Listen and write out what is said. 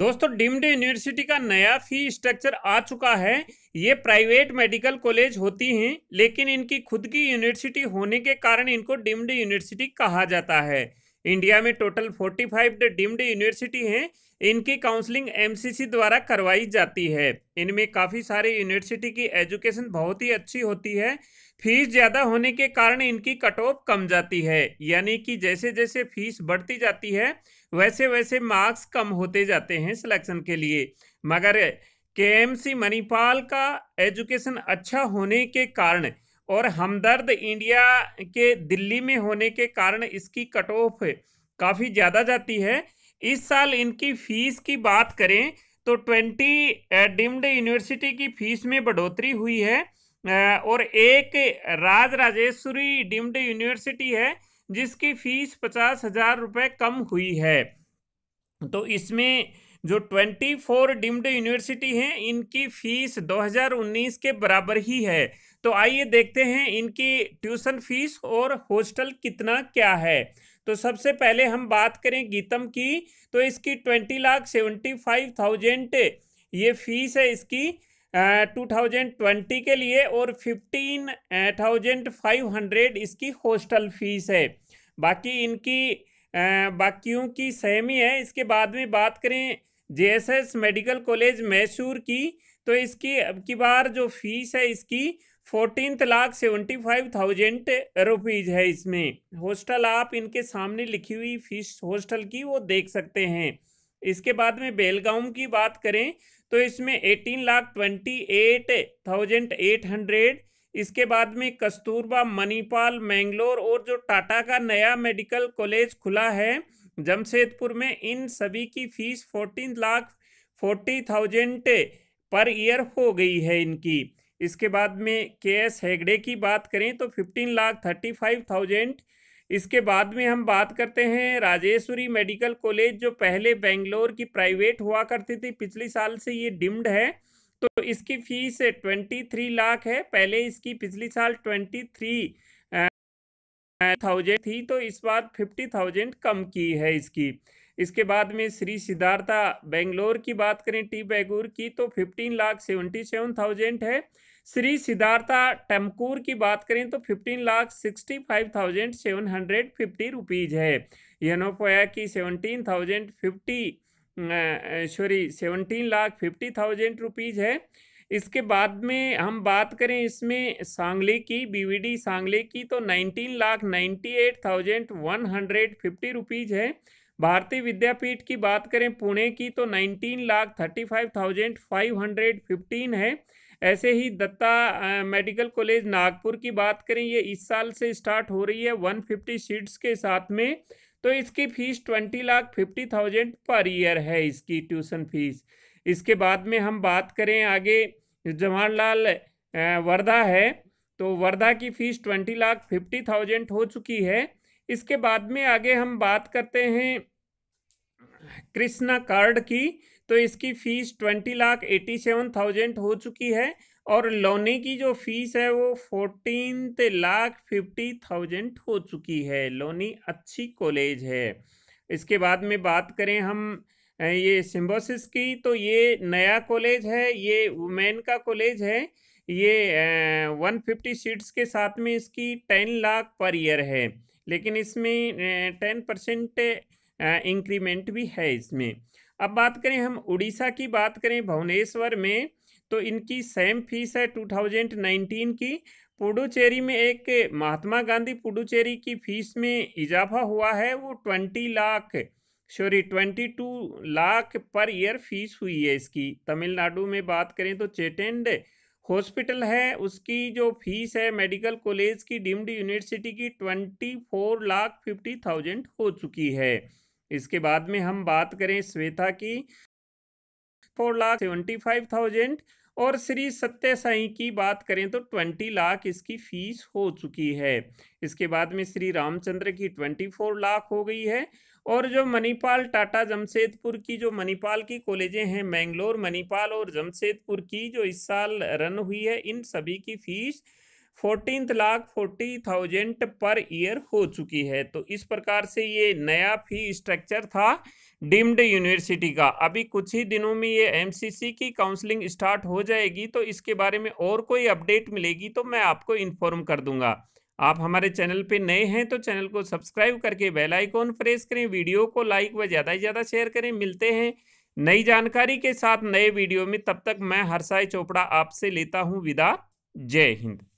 दोस्तों deemed university का नया फी स्ट्रक्चर आ चुका है ये प्राइवेट मेडिकल कॉलेज होती हैं लेकिन इनकी खुद की यूनिवर्सिटी होने के कारण इनको डिम्ड यूनिवर्सिटी कहा जाता है इंडिया में टोटल 45 डीम्ड यूनिवर्सिटी हैं इनकी काउंसलिंग एमसीसी द्वारा करवाई जाती है इनमें काफ़ी सारे यूनिवर्सिटी की एजुकेशन बहुत ही अच्छी होती है फीस ज़्यादा होने के कारण इनकी कट ऑफ कम जाती है यानी कि जैसे जैसे फीस बढ़ती जाती है वैसे वैसे मार्क्स कम होते जाते हैं सिलेक्शन के लिए मगर के एम सी मणिपाल का एजुकेशन अच्छा होने के कारण और हमदर्द इंडिया के दिल्ली में होने के कारण इसकी कट ऑफ काफ़ी ज़्यादा जाती है इस साल इनकी फ़ीस की बात करें तो ट्वेंटी डिम्ड यूनिवर्सिटी की फ़ीस में बढ़ोतरी हुई है और एक राज राजेश्वरी डिम्ड यूनिवर्सिटी है जिसकी फ़ीस पचास हज़ार रुपये कम हुई है तो इसमें जो 24 डीम्ड यूनिवर्सिटी हैं इनकी फीस 2019 के बराबर ही है तो आइए देखते हैं इनकी ट्यूशन फीस और हॉस्टल कितना क्या है तो सबसे पहले हम बात करें गीतम की तो इसकी twenty lakh seventy five thousand ये फीस है इसकी टू थाउजेंड ट्वेंटी के लिए और फिफ्टीन थाउजेंड फाइव हंड्रेड इसकी हॉस्टल फीस है बाकी इनकी बाकियों की सहमी है इसके बाद में बात करें जेएसएस मेडिकल कॉलेज मैसूर की तो इसकी अब की बार जो फीस है इसकी fourteen lakh seventy five thousand rupees है इसमें हॉस्टल आप इनके सामने लिखी हुई फीस हॉस्टल की वो देख सकते हैं इसके बाद में बेलगांव की बात करें तो इसमें eighteen lakh twenty eight thousand eight hundred इसके बाद में कस्तूरबा मणिपाल मैंगलोर और जो टाटा का नया मेडिकल कॉलेज खुला है जमशेदपुर में इन सभी की fees fourteen lakh forty thousand per year हो गई है इनकी इसके बाद में के एस हेगड़े की बात करें तो fifteen lakh thirty five thousand इसके बाद में हम बात करते हैं राजेश्वरी मेडिकल कॉलेज जो पहले बेंगलोर की प्राइवेट हुआ करती थी पिछले साल से ये डिम्ड है तो इसकी फीस ट्वेंटी थ्री लाख है पहले इसकी पिछली साल ट्वेंटी थ्री थाउजेंड थी तो इस बार फिफ्टी थाउजेंड कम की है इसकी इसके बाद में श्री सिद्धार्था बेंगलोर की बात करें टी बैगूर की तो fifteen lakh seventy seven thousand है श्री सिद्धार्था टमकूर की बात करें तो fifteen lakh sixty five thousand seven hundred fifty rupees है यनोफोया की seventeen thousand fifty sorry seventeen lakh fifty thousand rupees है इसके बाद में हम बात करें इसमें सांगली की बीवीडी सांगली की तो nineteen lakh ninety eight thousand one hundred fifty rupees है भारतीय विद्यापीठ की बात करें पुणे की तो nineteen lakh thirty five thousand five hundred fifteen है ऐसे ही दत्ता मेडिकल कॉलेज नागपुर की बात करें ये इस साल से स्टार्ट हो रही है वन फिफ्टी सीट्स के साथ में तो इसकी fees twenty lakh fifty thousand per year है इसकी ट्यूशन फीस इसके बाद में हम बात करें आगे जवाहरलाल वर्धा है तो वर्धा की fees twenty lakh fifty thousand हो चुकी है इसके बाद में आगे हम बात करते हैं कृष्णा कार्ड की तो इसकी fees twenty lakh eighty seven thousand हो चुकी है और लोने की जो फीस है वो फोर्टीन लाख फिफ्टी थाउजेंड हो चुकी है लोनी अच्छी कॉलेज है इसके बाद में बात करें हम ये सिम्बोसिस की तो ये नया कॉलेज है ये वुमेन का कॉलेज है ये वन फिफ्टी सीट्स के साथ में इसकी टेन लाख पर ईयर है लेकिन इसमें टेन परसेंट इंक्रीमेंट भी है इसमें अब बात करें हम उड़ीसा की बात करें भुवनेश्वर में तो इनकी सेम फीस है 2019 की पुडुचेरी में एक महात्मा गांधी पुडुचेरी की फीस में इजाफा हुआ है वो twenty lakh sorry twenty two lakh per year fees हुई है इसकी तमिलनाडु में बात करें तो चेटेंड हॉस्पिटल है उसकी जो फीस है मेडिकल कॉलेज की डीम्ड यूनिवर्सिटी की twenty four lakh fifty thousand हो चुकी है इसके बाद में हम बात करें श्वेता की four lakh seventy five thousand और श्री सत्य साई की बात करें तो ट्वेंटी लाख इसकी फीस हो चुकी है इसके बाद में श्री रामचंद्र की ट्वेंटी फोर लाख हो गई है और जो मणिपाल टाटा जमशेदपुर की जो मणिपाल की कॉलेजें हैं मैंगलोर मणिपाल और जमशेदपुर की जो इस साल रन हुई है इन सभी की fees fourteen lakh forty thousand per year हो चुकी है तो इस प्रकार से ये नया फी स्ट्रक्चर था डीम्ड यूनिवर्सिटी का अभी कुछ ही दिनों में ये एमसीसी की काउंसलिंग स्टार्ट हो जाएगी तो इसके बारे में और कोई अपडेट मिलेगी तो मैं आपको इन्फॉर्म कर दूंगा आप हमारे चैनल पे नए हैं तो चैनल को सब्सक्राइब करके बेल आइकॉन प्रेस करें वीडियो को लाइक व ज़्यादा से ज़्यादा शेयर करें मिलते हैं नई जानकारी के साथ नए वीडियो में तब तक मैं हर्षाई चोपड़ा आपसे लेता हूँ विदा जय हिंद